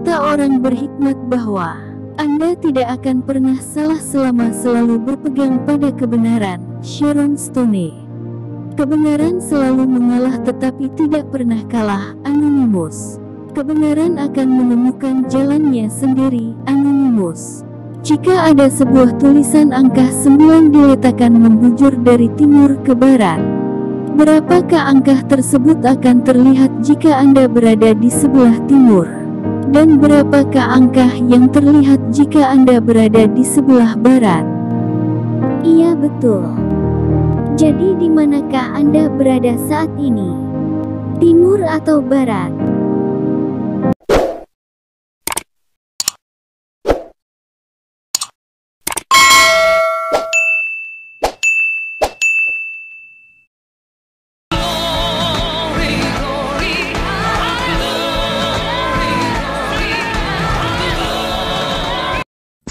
Kata orang berhikmat bahwa Anda tidak akan pernah salah selama selalu berpegang pada kebenaran. Sharon Stone Kebenaran selalu mengalah tetapi tidak pernah kalah. Anonymous Kebenaran akan menemukan jalannya sendiri. Anonymous jika ada sebuah tulisan angka 9 diletakkan membujur dari timur ke barat, berapakah angka tersebut akan terlihat jika Anda berada di sebelah timur? dan berapakah angka yang terlihat jika Anda berada di sebelah barat? Iya betul. Jadi di manakah Anda berada saat ini? Timur atau barat?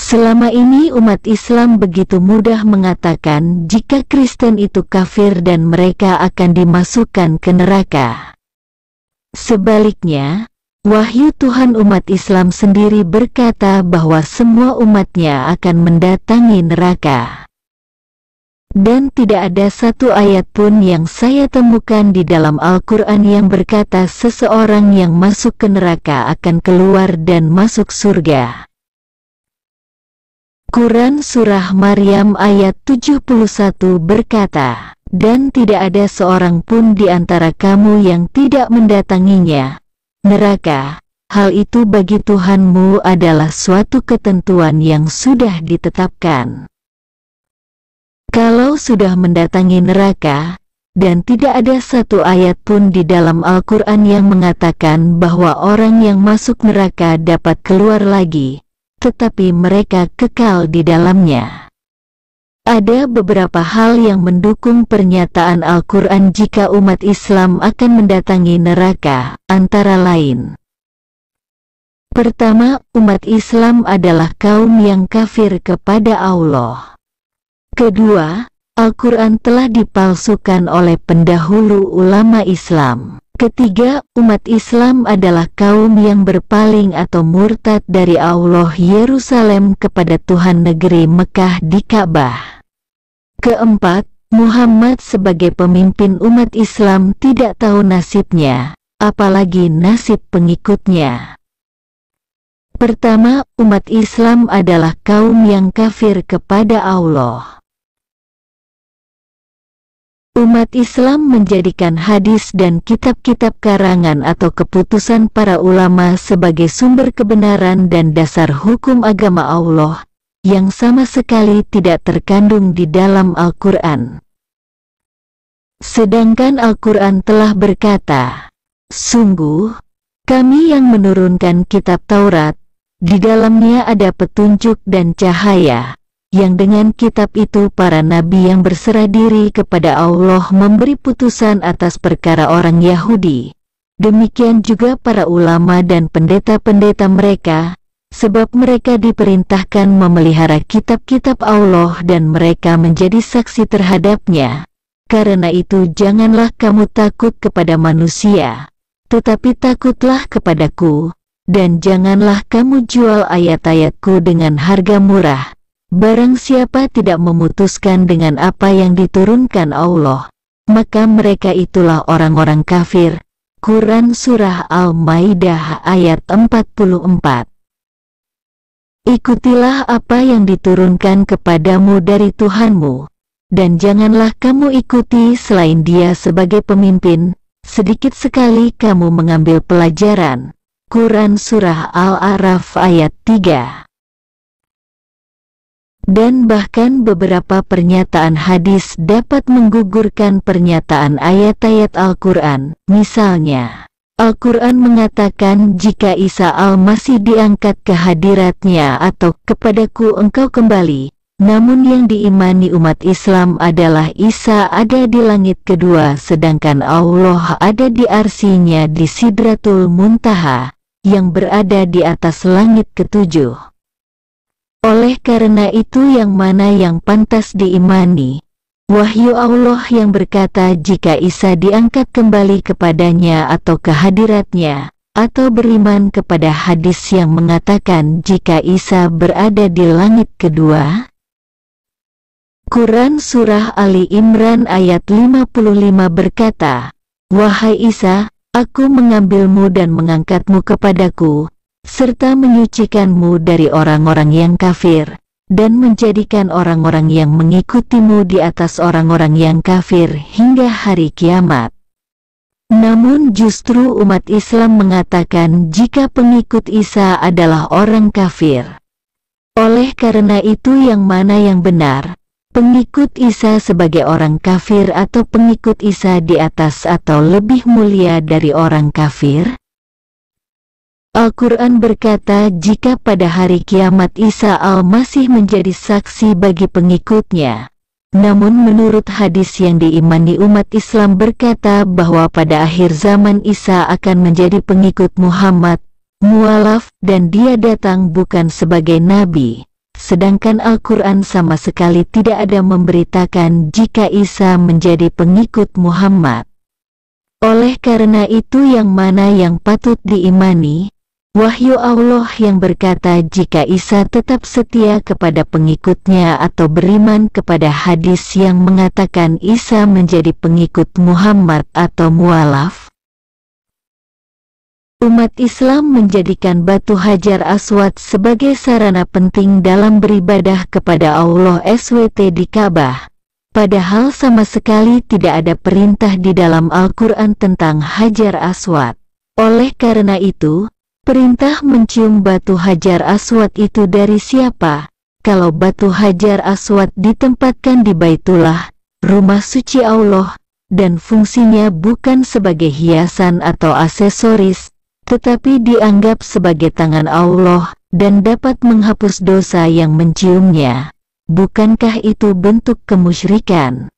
Selama ini umat Islam begitu mudah mengatakan jika Kristen itu kafir dan mereka akan dimasukkan ke neraka. Sebaliknya, Wahyu Tuhan umat Islam sendiri berkata bahwa semua umatnya akan mendatangi neraka. Dan tidak ada satu ayat pun yang saya temukan di dalam Al-Quran yang berkata seseorang yang masuk ke neraka akan keluar dan masuk surga. Quran Surah Maryam ayat 71 berkata, Dan tidak ada seorang pun di antara kamu yang tidak mendatanginya. Neraka, hal itu bagi Tuhanmu adalah suatu ketentuan yang sudah ditetapkan. Kalau sudah mendatangi neraka, dan tidak ada satu ayat pun di dalam Al-Quran yang mengatakan bahwa orang yang masuk neraka dapat keluar lagi, tetapi mereka kekal di dalamnya. Ada beberapa hal yang mendukung pernyataan Al-Quran jika umat Islam akan mendatangi neraka, antara lain. Pertama, umat Islam adalah kaum yang kafir kepada Allah. Kedua, Al-Quran telah dipalsukan oleh pendahulu ulama Islam. Ketiga, umat Islam adalah kaum yang berpaling atau murtad dari Allah Yerusalem kepada Tuhan negeri Mekah di Ka'bah. Keempat, Muhammad sebagai pemimpin umat Islam tidak tahu nasibnya, apalagi nasib pengikutnya. Pertama, umat Islam adalah kaum yang kafir kepada Allah. Umat Islam menjadikan hadis dan kitab-kitab karangan atau keputusan para ulama sebagai sumber kebenaran dan dasar hukum agama Allah, yang sama sekali tidak terkandung di dalam Al-Quran. Sedangkan Al-Quran telah berkata, Sungguh, kami yang menurunkan kitab Taurat, di dalamnya ada petunjuk dan cahaya, yang dengan kitab itu para nabi yang berserah diri kepada Allah memberi putusan atas perkara orang Yahudi. Demikian juga para ulama dan pendeta-pendeta mereka, sebab mereka diperintahkan memelihara kitab-kitab Allah dan mereka menjadi saksi terhadapnya. Karena itu janganlah kamu takut kepada manusia, tetapi takutlah kepadaku, dan janganlah kamu jual ayat-ayatku dengan harga murah. Barang siapa tidak memutuskan dengan apa yang diturunkan Allah, maka mereka itulah orang-orang kafir. Quran Surah Al-Maidah ayat 44 Ikutilah apa yang diturunkan kepadamu dari Tuhanmu, dan janganlah kamu ikuti selain dia sebagai pemimpin, sedikit sekali kamu mengambil pelajaran. Quran Surah Al-Araf ayat 3 dan bahkan beberapa pernyataan hadis dapat menggugurkan pernyataan ayat-ayat Al-Quran. Misalnya, Al-Quran mengatakan jika Isa Al-Masih diangkat ke hadiratnya atau kepadaku engkau kembali, namun yang diimani umat Islam adalah Isa ada di langit kedua sedangkan Allah ada di arsinya di Sidratul Muntaha, yang berada di atas langit ketujuh. Oleh karena itu yang mana yang pantas diimani? Wahyu Allah yang berkata jika Isa diangkat kembali kepadanya atau kehadiratnya, atau beriman kepada hadis yang mengatakan jika Isa berada di langit kedua? Quran Surah Ali Imran ayat 55 berkata, Wahai Isa, aku mengambilmu dan mengangkatmu kepadaku, serta menyucikanmu dari orang-orang yang kafir, dan menjadikan orang-orang yang mengikutimu di atas orang-orang yang kafir hingga hari kiamat. Namun justru umat Islam mengatakan jika pengikut Isa adalah orang kafir. Oleh karena itu yang mana yang benar, pengikut Isa sebagai orang kafir atau pengikut Isa di atas atau lebih mulia dari orang kafir? Al-Quran berkata jika pada hari kiamat Isa al-Masih menjadi saksi bagi pengikutnya. Namun menurut hadis yang diimani umat Islam berkata bahwa pada akhir zaman Isa akan menjadi pengikut Muhammad, mualaf dan dia datang bukan sebagai nabi. Sedangkan Al-Quran sama sekali tidak ada memberitakan jika Isa menjadi pengikut Muhammad. Oleh karena itu yang mana yang patut diimani, Wahyu Allah yang berkata jika Isa tetap setia kepada pengikutnya atau beriman kepada hadis yang mengatakan Isa menjadi pengikut Muhammad atau mualaf. Umat Islam menjadikan batu hajar aswad sebagai sarana penting dalam beribadah kepada Allah SWT di Ka'bah. Padahal sama sekali tidak ada perintah di dalam Al-Quran tentang hajar aswad. Oleh karena itu, Perintah mencium batu hajar aswad itu dari siapa? Kalau batu hajar aswad ditempatkan di Baitullah, rumah suci Allah, dan fungsinya bukan sebagai hiasan atau aksesoris, tetapi dianggap sebagai tangan Allah dan dapat menghapus dosa yang menciumnya. Bukankah itu bentuk kemusyrikan?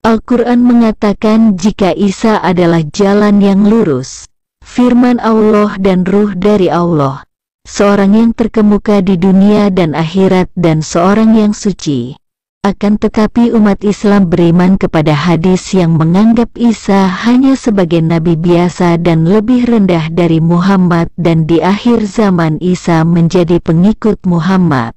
Al-Quran mengatakan jika Isa adalah jalan yang lurus, firman Allah dan ruh dari Allah, seorang yang terkemuka di dunia dan akhirat dan seorang yang suci. Akan tetapi umat Islam beriman kepada hadis yang menganggap Isa hanya sebagai nabi biasa dan lebih rendah dari Muhammad dan di akhir zaman Isa menjadi pengikut Muhammad.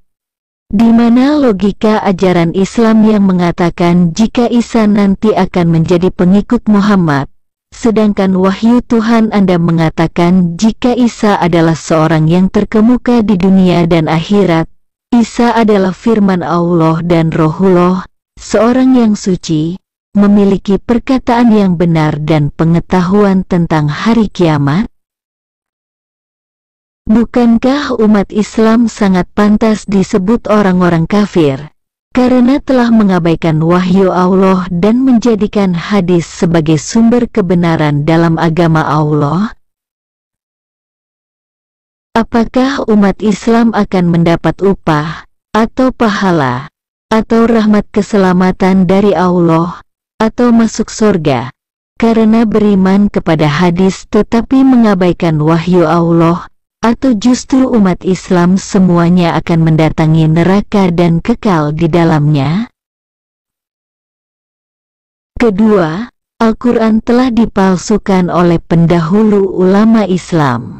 Di mana logika ajaran Islam yang mengatakan jika Isa nanti akan menjadi pengikut Muhammad, Sedangkan wahyu Tuhan Anda mengatakan jika Isa adalah seorang yang terkemuka di dunia dan akhirat, Isa adalah firman Allah dan Rohullah, seorang yang suci, memiliki perkataan yang benar dan pengetahuan tentang hari kiamat. Bukankah umat Islam sangat pantas disebut orang-orang kafir? karena telah mengabaikan wahyu Allah dan menjadikan hadis sebagai sumber kebenaran dalam agama Allah? Apakah umat Islam akan mendapat upah, atau pahala, atau rahmat keselamatan dari Allah, atau masuk surga, karena beriman kepada hadis tetapi mengabaikan wahyu Allah atau justru umat Islam semuanya akan mendatangi neraka dan kekal di dalamnya? Kedua, Al-Quran telah dipalsukan oleh pendahulu ulama Islam.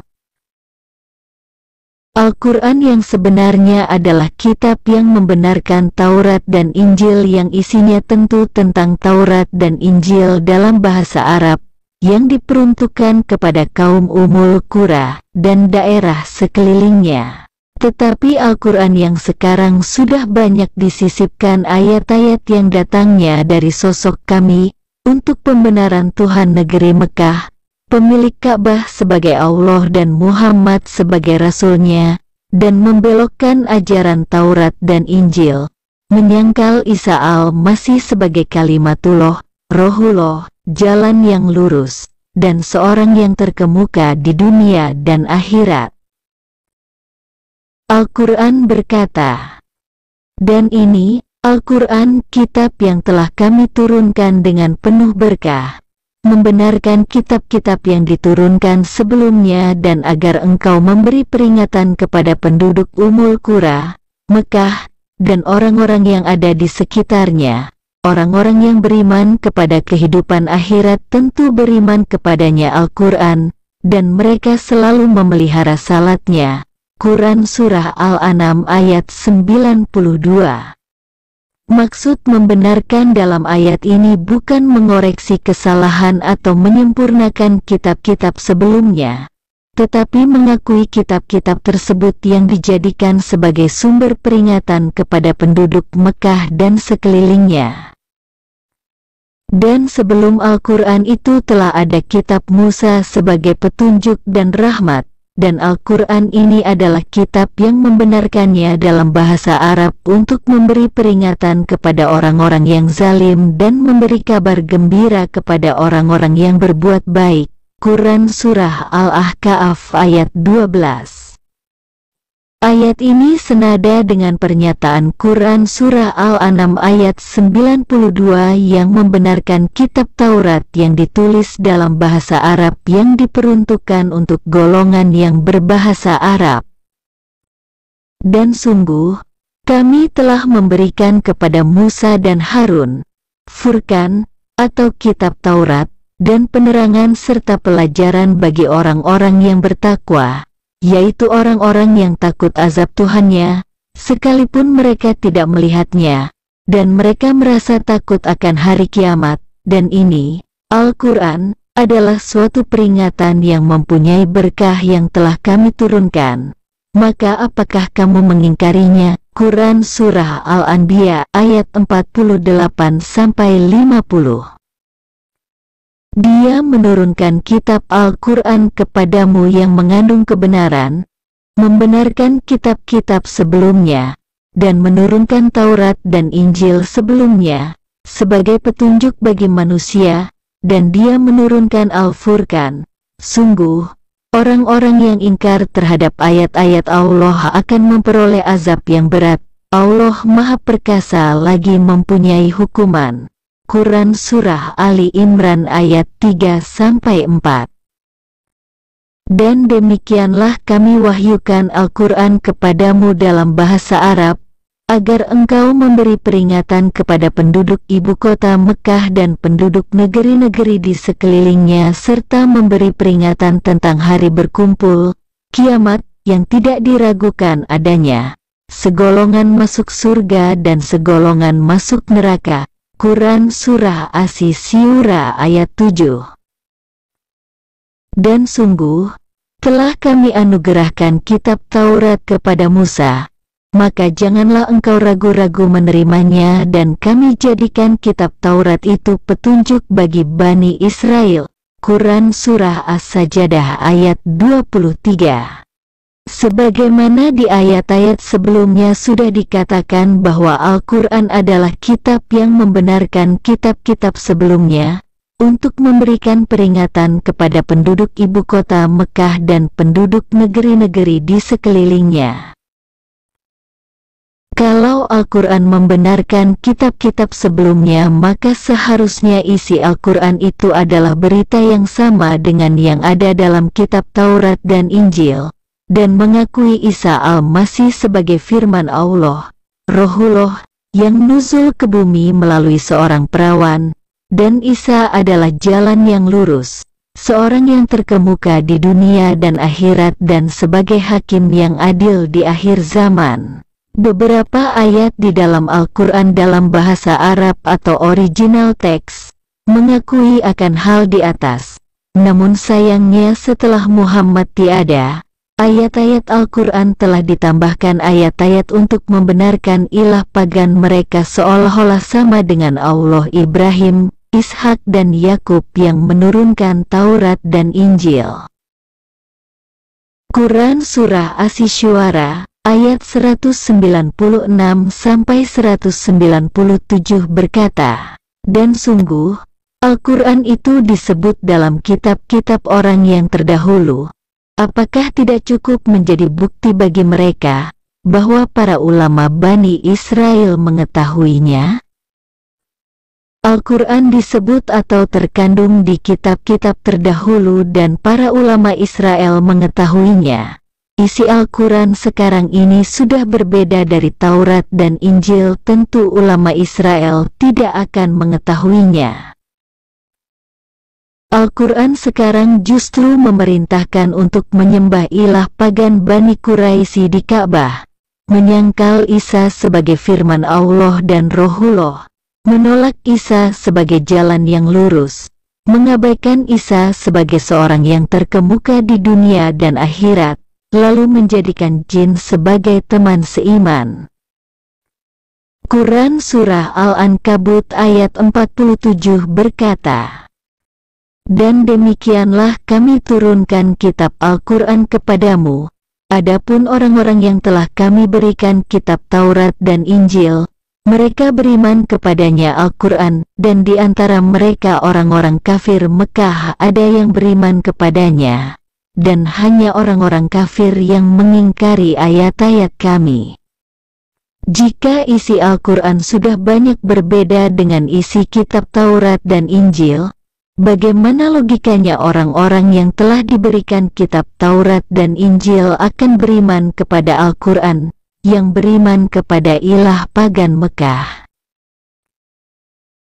Al-Quran yang sebenarnya adalah kitab yang membenarkan Taurat dan Injil yang isinya tentu tentang Taurat dan Injil dalam bahasa Arab yang diperuntukkan kepada kaum umul kura dan daerah sekelilingnya. Tetapi Al-Quran yang sekarang sudah banyak disisipkan ayat-ayat yang datangnya dari sosok kami, untuk pembenaran Tuhan negeri Mekah, pemilik Ka'bah sebagai Allah dan Muhammad sebagai Rasulnya, dan membelokkan ajaran Taurat dan Injil, menyangkal Isa al-Masih sebagai kalimatullah, rohullah, jalan yang lurus, dan seorang yang terkemuka di dunia dan akhirat. Al-Quran berkata, Dan ini, Al-Quran kitab yang telah kami turunkan dengan penuh berkah, membenarkan kitab-kitab yang diturunkan sebelumnya dan agar engkau memberi peringatan kepada penduduk Umul Qura, Mekah, dan orang-orang yang ada di sekitarnya, Orang-orang yang beriman kepada kehidupan akhirat tentu beriman kepadanya Al-Quran, dan mereka selalu memelihara salatnya. Quran Surah Al-An'am ayat 92 Maksud membenarkan dalam ayat ini bukan mengoreksi kesalahan atau menyempurnakan kitab-kitab sebelumnya, tetapi mengakui kitab-kitab tersebut yang dijadikan sebagai sumber peringatan kepada penduduk Mekah dan sekelilingnya. Dan sebelum Al-Quran itu telah ada kitab Musa sebagai petunjuk dan rahmat, dan Al-Quran ini adalah kitab yang membenarkannya dalam bahasa Arab untuk memberi peringatan kepada orang-orang yang zalim dan memberi kabar gembira kepada orang-orang yang berbuat baik. Quran Surah Al-Ahqaf ayat 12. Ayat ini senada dengan pernyataan Quran Surah Al-An'am ayat 92 yang membenarkan kitab Taurat yang ditulis dalam bahasa Arab yang diperuntukkan untuk golongan yang berbahasa Arab. Dan sungguh, kami telah memberikan kepada Musa dan Harun, Furkan, atau kitab Taurat, dan penerangan serta pelajaran bagi orang-orang yang bertakwa, yaitu orang-orang yang takut azab Tuhannya, sekalipun mereka tidak melihatnya, dan mereka merasa takut akan hari kiamat, dan ini, Al-Quran, adalah suatu peringatan yang mempunyai berkah yang telah kami turunkan. Maka apakah kamu mengingkarinya? Quran Surah Al-Anbiya ayat 48-50 dia menurunkan kitab Al-Quran kepadamu yang mengandung kebenaran, membenarkan kitab-kitab sebelumnya, dan menurunkan Taurat dan Injil sebelumnya, sebagai petunjuk bagi manusia, dan dia menurunkan Al-Furqan. Sungguh, orang-orang yang ingkar terhadap ayat-ayat Allah akan memperoleh azab yang berat. Allah Maha Perkasa lagi mempunyai hukuman. Quran Surah Ali Imran ayat 3-4 Dan demikianlah kami wahyukan Al-Quran kepadamu dalam bahasa Arab, agar engkau memberi peringatan kepada penduduk ibu kota Mekah dan penduduk negeri-negeri di sekelilingnya serta memberi peringatan tentang hari berkumpul, kiamat, yang tidak diragukan adanya. Segolongan masuk surga dan segolongan masuk neraka. Quran Surah Asy-Syura ayat 7 Dan sungguh, telah kami anugerahkan kitab Taurat kepada Musa, maka janganlah engkau ragu-ragu menerimanya dan kami jadikan kitab Taurat itu petunjuk bagi Bani Israel. Quran Surah As-Sajadah ayat 23 Sebagaimana di ayat-ayat sebelumnya sudah dikatakan bahwa Al-Quran adalah kitab yang membenarkan kitab-kitab sebelumnya, untuk memberikan peringatan kepada penduduk ibu kota Mekah dan penduduk negeri-negeri di sekelilingnya. Kalau Al-Quran membenarkan kitab-kitab sebelumnya maka seharusnya isi Al-Quran itu adalah berita yang sama dengan yang ada dalam kitab Taurat dan Injil dan mengakui Isa al-Masih sebagai firman Allah, Rohullah, yang nuzul ke bumi melalui seorang perawan, dan Isa adalah jalan yang lurus, seorang yang terkemuka di dunia dan akhirat dan sebagai hakim yang adil di akhir zaman. Beberapa ayat di dalam Al-Quran dalam bahasa Arab atau original text, mengakui akan hal di atas. Namun sayangnya setelah Muhammad tiada, Ayat-ayat Al-Quran telah ditambahkan ayat-ayat untuk membenarkan ilah pagan mereka seolah-olah sama dengan Allah Ibrahim, Ishak dan Yakub yang menurunkan Taurat dan Injil. Quran Surah Asy-Syuara ayat 196 sampai 197 berkata, Dan sungguh, Al-Quran itu disebut dalam kitab-kitab orang yang terdahulu, apakah tidak cukup menjadi bukti bagi mereka bahwa para ulama Bani Israel mengetahuinya? Al-Quran disebut atau terkandung di kitab-kitab terdahulu dan para ulama Israel mengetahuinya. Isi Al-Quran sekarang ini sudah berbeda dari Taurat dan Injil tentu ulama Israel tidak akan mengetahuinya. Al-Quran sekarang justru memerintahkan untuk menyembah ilah pagan Bani Quraisy di Ka'bah, menyangkal Isa sebagai firman Allah dan Rohullah, menolak Isa sebagai jalan yang lurus, mengabaikan Isa sebagai seorang yang terkemuka di dunia dan akhirat, lalu menjadikan jin sebagai teman seiman. Quran Surah Al-Ankabut ayat 47 berkata, dan demikianlah kami turunkan kitab Al-Quran kepadamu. Adapun orang-orang yang telah kami berikan kitab Taurat dan Injil, mereka beriman kepadanya Al-Quran, dan di antara mereka orang-orang kafir Mekah ada yang beriman kepadanya, dan hanya orang-orang kafir yang mengingkari ayat-ayat kami. Jika isi Al-Quran sudah banyak berbeda dengan isi kitab Taurat dan Injil, Bagaimana logikanya orang-orang yang telah diberikan kitab Taurat dan Injil akan beriman kepada Al-Quran, yang beriman kepada ilah pagan Mekah?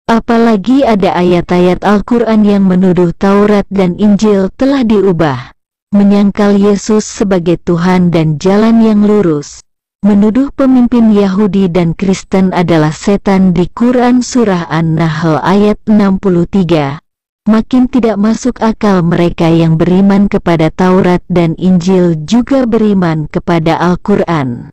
Apalagi ada ayat-ayat Al-Quran yang menuduh Taurat dan Injil telah diubah, menyangkal Yesus sebagai Tuhan dan jalan yang lurus, menuduh pemimpin Yahudi dan Kristen adalah setan di Quran Surah An-Nahl ayat 63, makin tidak masuk akal mereka yang beriman kepada Taurat dan Injil juga beriman kepada Al-Quran.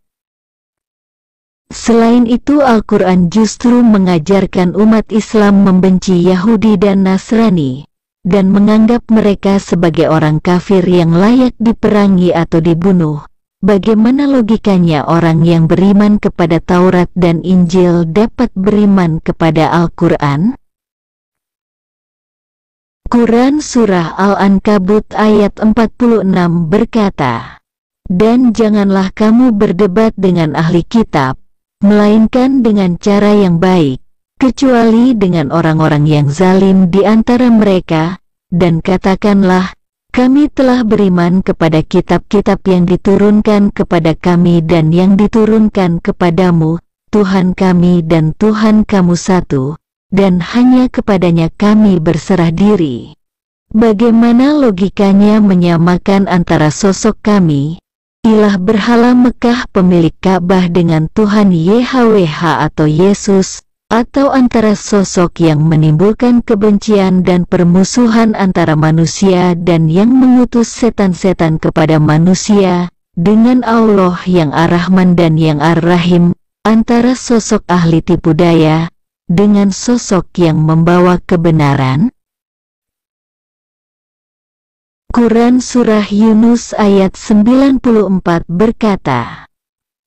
Selain itu Al-Quran justru mengajarkan umat Islam membenci Yahudi dan Nasrani, dan menganggap mereka sebagai orang kafir yang layak diperangi atau dibunuh. Bagaimana logikanya orang yang beriman kepada Taurat dan Injil dapat beriman kepada Al-Quran? Quran Surah Al-Ankabut ayat 46 berkata, Dan janganlah kamu berdebat dengan ahli kitab, melainkan dengan cara yang baik, kecuali dengan orang-orang yang zalim di antara mereka, dan katakanlah, kami telah beriman kepada kitab-kitab yang diturunkan kepada kami dan yang diturunkan kepadamu, Tuhan kami dan Tuhan kamu satu, dan hanya kepadanya kami berserah diri. Bagaimana logikanya menyamakan antara sosok kami, ilah berhala Mekah pemilik Ka'bah dengan Tuhan YHWH atau Yesus, atau antara sosok yang menimbulkan kebencian dan permusuhan antara manusia dan yang mengutus setan-setan kepada manusia, dengan Allah yang Ar-Rahman dan yang Ar-Rahim, antara sosok ahli tipu daya, dengan sosok yang membawa kebenaran? Quran Surah Yunus ayat 94 berkata,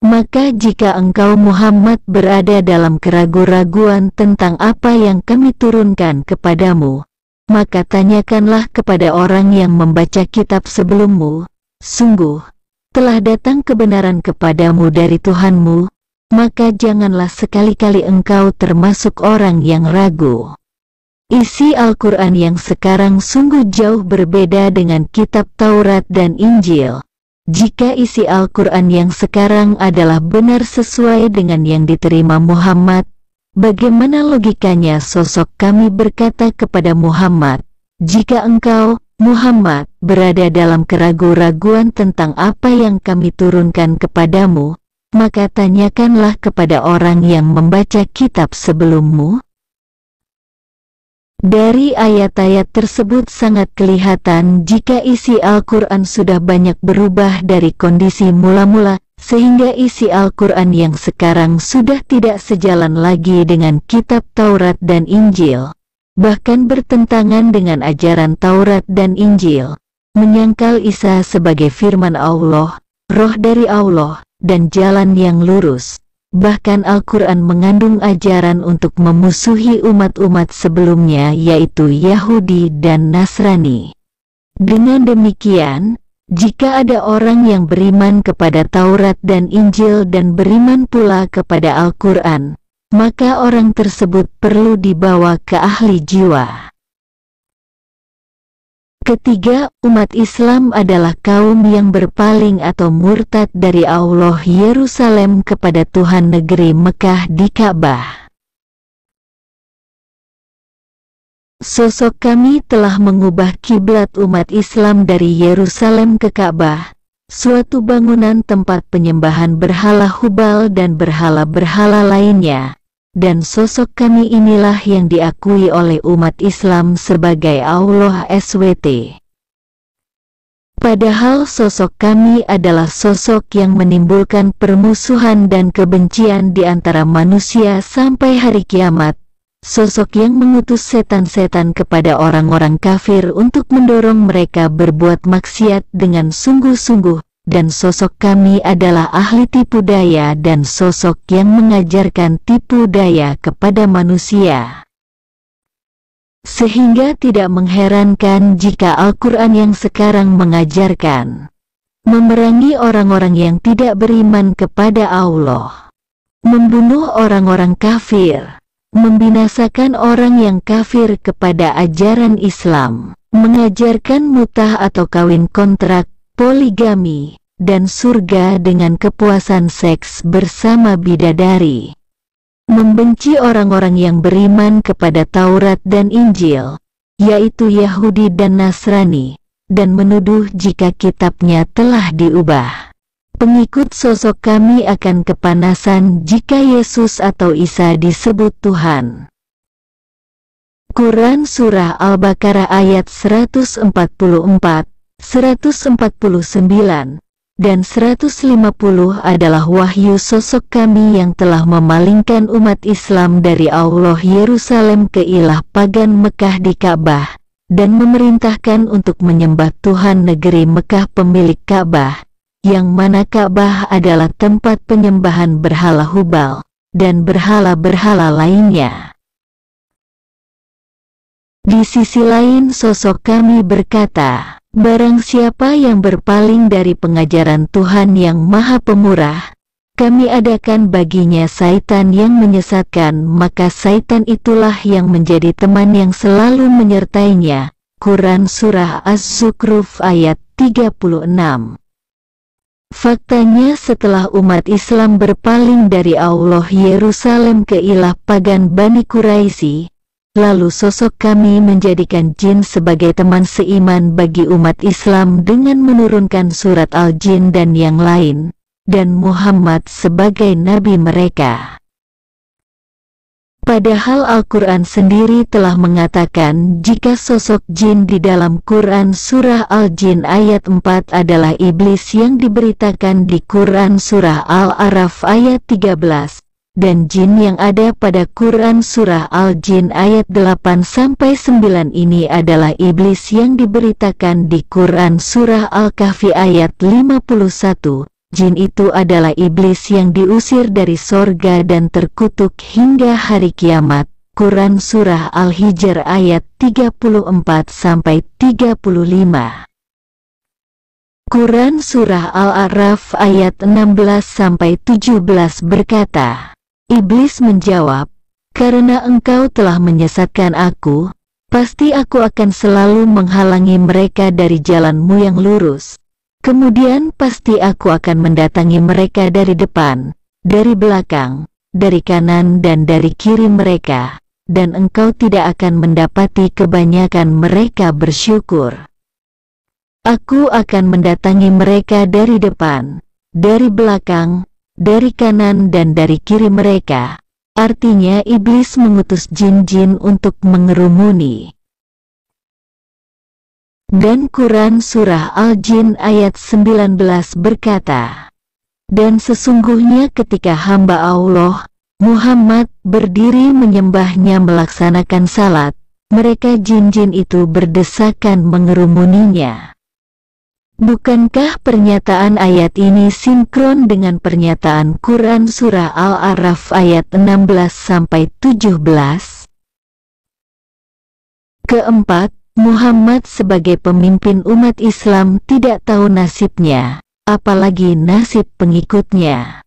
Maka jika engkau Muhammad berada dalam keraguan-raguan tentang apa yang kami turunkan kepadamu, maka tanyakanlah kepada orang yang membaca kitab sebelummu, sungguh, telah datang kebenaran kepadamu dari Tuhanmu, maka janganlah sekali-kali engkau termasuk orang yang ragu. Isi Al-Quran yang sekarang sungguh jauh berbeda dengan kitab Taurat dan Injil. Jika isi Al-Quran yang sekarang adalah benar sesuai dengan yang diterima Muhammad, bagaimana logikanya sosok kami berkata kepada Muhammad, jika engkau, Muhammad, berada dalam keraguan raguan tentang apa yang kami turunkan kepadamu, maka tanyakanlah kepada orang yang membaca kitab sebelummu. Dari ayat-ayat tersebut sangat kelihatan jika isi Al-Quran sudah banyak berubah dari kondisi mula-mula, sehingga isi Al-Quran yang sekarang sudah tidak sejalan lagi dengan kitab Taurat dan Injil bahkan bertentangan dengan ajaran Taurat dan Injil, menyangkal Isa sebagai firman Allah, roh dari Allah, dan jalan yang lurus. Bahkan Al-Quran mengandung ajaran untuk memusuhi umat-umat sebelumnya yaitu Yahudi dan Nasrani. Dengan demikian, jika ada orang yang beriman kepada Taurat dan Injil dan beriman pula kepada Al-Quran, maka orang tersebut perlu dibawa ke ahli jiwa. Ketiga, umat Islam adalah kaum yang berpaling atau murtad dari Allah Yerusalem kepada Tuhan negeri Mekah di Ka'bah. Sosok kami telah mengubah kiblat umat Islam dari Yerusalem ke Ka'bah, suatu bangunan tempat penyembahan berhala Hubal dan berhala-berhala lainnya dan sosok kami inilah yang diakui oleh umat Islam sebagai Allah SWT. Padahal sosok kami adalah sosok yang menimbulkan permusuhan dan kebencian di antara manusia sampai hari kiamat, sosok yang mengutus setan-setan kepada orang-orang kafir untuk mendorong mereka berbuat maksiat dengan sungguh-sungguh dan sosok kami adalah ahli tipu daya dan sosok yang mengajarkan tipu daya kepada manusia. Sehingga tidak mengherankan jika Al-Quran yang sekarang mengajarkan memerangi orang-orang yang tidak beriman kepada Allah, membunuh orang-orang kafir, membinasakan orang yang kafir kepada ajaran Islam, mengajarkan mutah atau kawin kontrak, poligami, dan surga dengan kepuasan seks bersama bidadari. Membenci orang-orang yang beriman kepada Taurat dan Injil, yaitu Yahudi dan Nasrani, dan menuduh jika kitabnya telah diubah. Pengikut sosok kami akan kepanasan jika Yesus atau Isa disebut Tuhan. Quran Surah Al-Baqarah ayat 144, 149, dan 150 adalah wahyu sosok kami yang telah memalingkan umat Islam dari Allah Yerusalem ke ilah pagan Mekah di Ka'bah, dan memerintahkan untuk menyembah Tuhan negeri Mekah pemilik Ka'bah, yang mana Ka'bah adalah tempat penyembahan berhala Hubal, dan berhala-berhala lainnya. Di sisi lain sosok kami berkata, Barang siapa yang berpaling dari pengajaran Tuhan yang maha pemurah, kami adakan baginya saitan yang menyesatkan, maka saitan itulah yang menjadi teman yang selalu menyertainya. Quran Surah Az-Zukruf ayat 36 Faktanya setelah umat Islam berpaling dari Allah Yerusalem ke ilah pagan Bani Quraisy, Lalu sosok kami menjadikan jin sebagai teman seiman bagi umat Islam dengan menurunkan surat Al-Jin dan yang lain, dan Muhammad sebagai nabi mereka. Padahal Al-Quran sendiri telah mengatakan jika sosok jin di dalam Quran Surah Al-Jin ayat 4 adalah iblis yang diberitakan di Quran Surah Al-Araf ayat 13, dan jin yang ada pada Quran Surah Al-Jin ayat 8-9 ini adalah iblis yang diberitakan di Quran Surah Al-Kahfi ayat 51. Jin itu adalah iblis yang diusir dari sorga dan terkutuk hingga hari kiamat. Quran Surah Al-Hijr ayat 34-35 Quran Surah Al-A'raf ayat 16-17 berkata Iblis menjawab, karena engkau telah menyesatkan aku, pasti aku akan selalu menghalangi mereka dari jalanmu yang lurus. Kemudian pasti aku akan mendatangi mereka dari depan, dari belakang, dari kanan dan dari kiri mereka, dan engkau tidak akan mendapati kebanyakan mereka bersyukur. Aku akan mendatangi mereka dari depan, dari belakang, dari kanan dan dari kiri mereka. Artinya iblis mengutus jin-jin untuk mengerumuni. Dan Quran Surah Al-Jin ayat 19 berkata, Dan sesungguhnya ketika hamba Allah, Muhammad berdiri menyembahnya melaksanakan salat, mereka jin-jin itu berdesakan mengerumuninya. Bukankah pernyataan ayat ini sinkron dengan pernyataan Quran Surah Al-Araf ayat 16-17? Keempat, Muhammad sebagai pemimpin umat Islam tidak tahu nasibnya, apalagi nasib pengikutnya.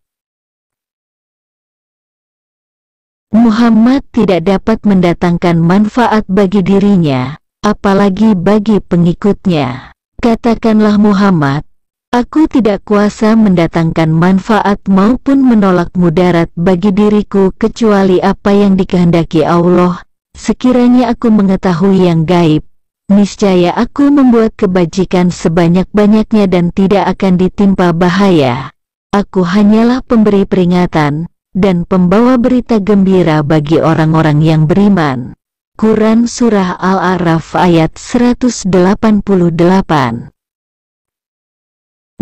Muhammad tidak dapat mendatangkan manfaat bagi dirinya, apalagi bagi pengikutnya. Katakanlah Muhammad, aku tidak kuasa mendatangkan manfaat maupun menolak mudarat bagi diriku kecuali apa yang dikehendaki Allah, sekiranya aku mengetahui yang gaib. Niscaya aku membuat kebajikan sebanyak-banyaknya dan tidak akan ditimpa bahaya. Aku hanyalah pemberi peringatan, dan pembawa berita gembira bagi orang-orang yang beriman. Quran Surah Al-A'raf ayat 188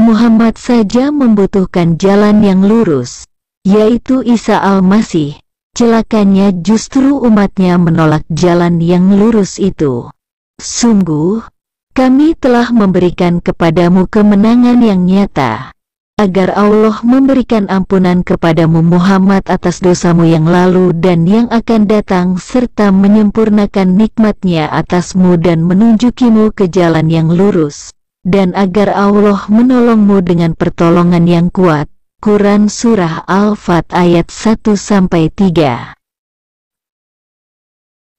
Muhammad saja membutuhkan jalan yang lurus, yaitu Isa al-Masih. Celakanya justru umatnya menolak jalan yang lurus itu. Sungguh, kami telah memberikan kepadamu kemenangan yang nyata agar Allah memberikan ampunan kepadamu Muhammad atas dosamu yang lalu dan yang akan datang serta menyempurnakan nikmatnya atasmu dan menunjukimu ke jalan yang lurus, dan agar Allah menolongmu dengan pertolongan yang kuat. Quran Surah Al-Fat ayat 1-3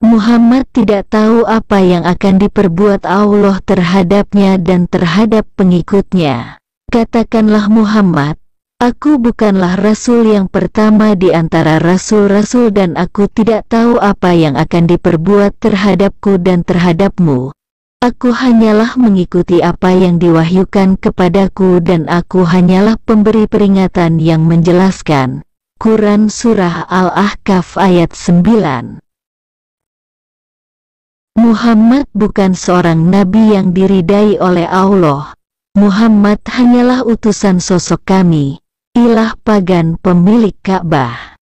Muhammad tidak tahu apa yang akan diperbuat Allah terhadapnya dan terhadap pengikutnya. Katakanlah Muhammad, Aku bukanlah rasul yang pertama di antara rasul-rasul dan aku tidak tahu apa yang akan diperbuat terhadapku dan terhadapmu. Aku hanyalah mengikuti apa yang diwahyukan kepadaku dan aku hanyalah pemberi peringatan yang menjelaskan. Quran Surah al ahqaf ayat 9 Muhammad bukan seorang nabi yang diridai oleh Allah Muhammad hanyalah utusan sosok kami, ilah pagan pemilik Ka'bah.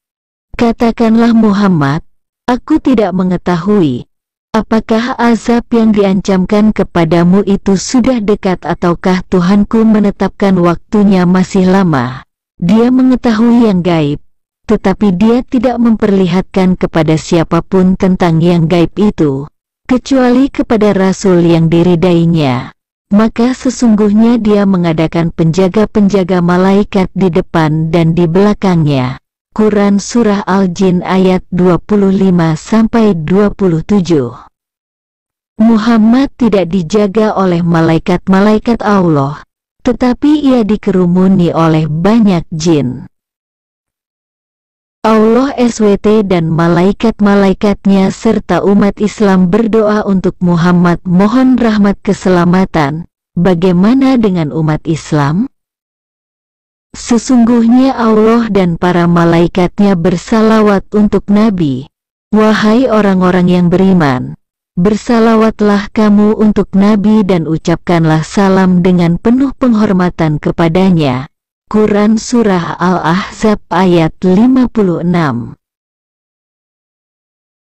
Katakanlah Muhammad, aku tidak mengetahui, apakah azab yang diancamkan kepadamu itu sudah dekat ataukah Tuhanku menetapkan waktunya masih lama. Dia mengetahui yang gaib, tetapi dia tidak memperlihatkan kepada siapapun tentang yang gaib itu, kecuali kepada Rasul yang diridainya maka sesungguhnya dia mengadakan penjaga-penjaga malaikat di depan dan di belakangnya. Quran Surah Al-Jin ayat 25-27 Muhammad tidak dijaga oleh malaikat-malaikat Allah, tetapi ia dikerumuni oleh banyak jin. Allah SWT dan malaikat-malaikatnya serta umat Islam berdoa untuk Muhammad mohon rahmat keselamatan. Bagaimana dengan umat Islam? Sesungguhnya Allah dan para malaikatnya bersalawat untuk Nabi. Wahai orang-orang yang beriman, bersalawatlah kamu untuk Nabi dan ucapkanlah salam dengan penuh penghormatan kepadanya. Quran Surah Al-Ahzab ayat 56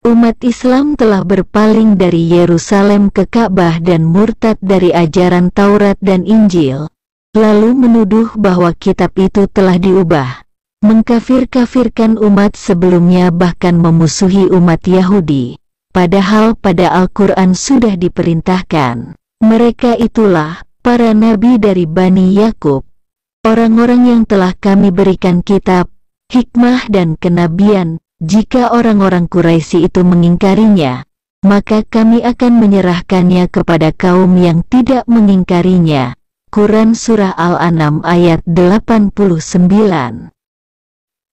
Umat Islam telah berpaling dari Yerusalem ke Ka'bah dan murtad dari ajaran Taurat dan Injil, lalu menuduh bahwa kitab itu telah diubah, mengkafir-kafirkan umat sebelumnya bahkan memusuhi umat Yahudi. Padahal pada Al-Quran sudah diperintahkan, mereka itulah para nabi dari Bani Yakub, orang-orang yang telah kami berikan kitab, hikmah dan kenabian, jika orang-orang Quraisy itu mengingkarinya, maka kami akan menyerahkannya kepada kaum yang tidak mengingkarinya. Quran Surah Al-An'am ayat 89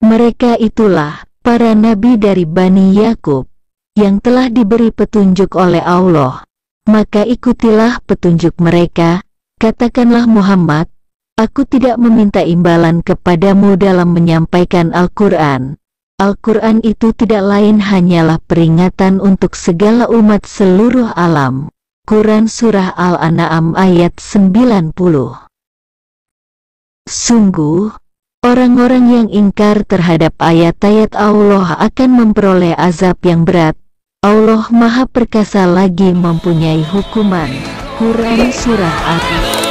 Mereka itulah para nabi dari Bani Yakub yang telah diberi petunjuk oleh Allah. Maka ikutilah petunjuk mereka, katakanlah Muhammad, Aku tidak meminta imbalan kepadamu dalam menyampaikan Al-Quran. Al-Quran itu tidak lain hanyalah peringatan untuk segala umat seluruh alam. Quran Surah Al-An'am ayat 90 Sungguh, orang-orang yang ingkar terhadap ayat-ayat Allah akan memperoleh azab yang berat. Allah Maha Perkasa lagi mempunyai hukuman. Quran Surah Al-An'am